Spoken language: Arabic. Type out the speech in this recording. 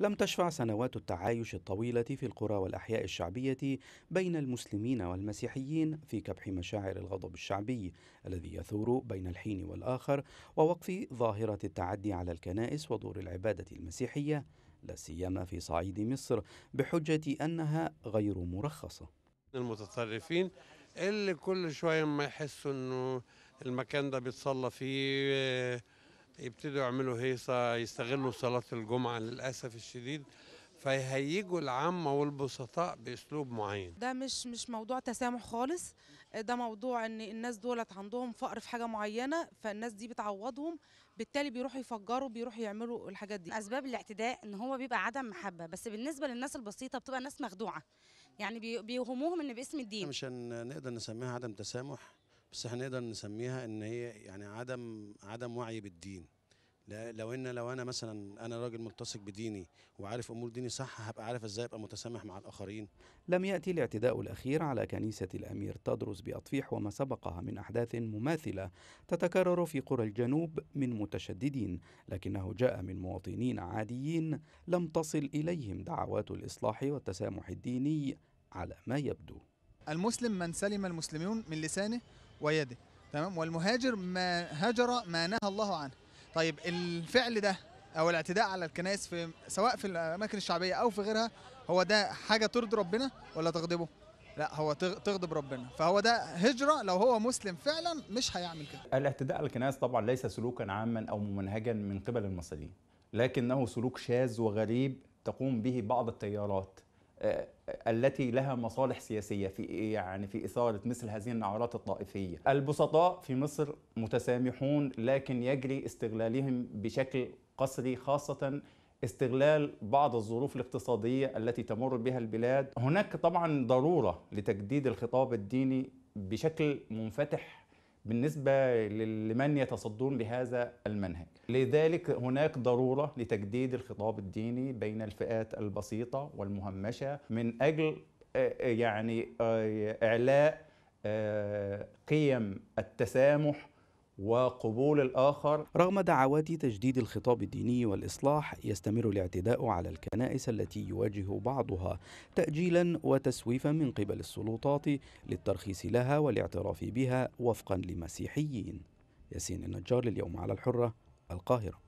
لم تشفع سنوات التعايش الطويلة في القرى والأحياء الشعبية بين المسلمين والمسيحيين في كبح مشاعر الغضب الشعبي الذي يثور بين الحين والآخر ووقف ظاهرة التعدي على الكنائس ودور العبادة المسيحية لا سيما في صعيد مصر بحجة أنها غير مرخصة. المتطرفين اللي كل شوية ما يحسوا إنه المكان ده بيتصلى فيه يبتدوا يعملوا هيصة يستغلوا صلاة الجمعة للأسف الشديد فيهيجوا العامة والبسطاء بأسلوب معين ده مش مش موضوع تسامح خالص ده موضوع ان الناس دولت عندهم فقر في حاجة معينة فالناس دي بتعوضهم بالتالي بيروحوا يفجروا بيروحوا يعملوا الحاجات دي اسباب الاعتداء ان هو بيبقى عدم محبة بس بالنسبة للناس البسيطة بتبقى ناس مخدوعة يعني بيوهموهم ان باسم الدين مش نقدر نسميها عدم تسامح بس احنا نقدر نسميها ان هي يعني عدم عدم وعي بالدين لو ان لو انا مثلا انا راجل ملتصق بديني وعارف امور ديني صح هبقى عارف ازاي ابقى متسامح مع الاخرين لم ياتي الاعتداء الاخير على كنيسه الامير تدرس باطفيح وما سبقها من احداث مماثله تتكرر في قرى الجنوب من متشددين لكنه جاء من مواطنين عاديين لم تصل اليهم دعوات الاصلاح والتسامح الديني على ما يبدو المسلم من سلم المسلمون من لسانه ويده تمام والمهاجر ما هجر ما نهى الله عنه طيب الفعل ده او الاعتداء على الكنائس في سواء في الاماكن الشعبيه او في غيرها هو ده حاجه ترضي ربنا ولا تغضبه لا هو تغضب ربنا فهو ده هجره لو هو مسلم فعلا مش هيعمل كده الاعتداء على الكنائس طبعا ليس سلوكا عاما او ممنهجا من قبل المصريين لكنه سلوك شاذ وغريب تقوم به بعض التيارات التي لها مصالح سياسية في إيه؟ يعني في إثارة مثل هذه النعرات الطائفية البسطاء في مصر متسامحون لكن يجري استغلالهم بشكل قسري خاصة استغلال بعض الظروف الاقتصادية التي تمر بها البلاد هناك طبعا ضرورة لتجديد الخطاب الديني بشكل منفتح بالنسبة لمن يتصدون لهذا المنهج لذلك هناك ضرورة لتجديد الخطاب الديني بين الفئات البسيطة والمهمشة من أجل آه، آه، يعني آه، إعلاء قيم التسامح وقبول الآخر رغم دعوات تجديد الخطاب الديني والإصلاح يستمر الاعتداء على الكنائس التي يواجه بعضها تأجيلا وتسويفا من قبل السلطات للترخيص لها والاعتراف بها وفقا لمسيحيين ياسين النجار لليوم على الحرة القاهرة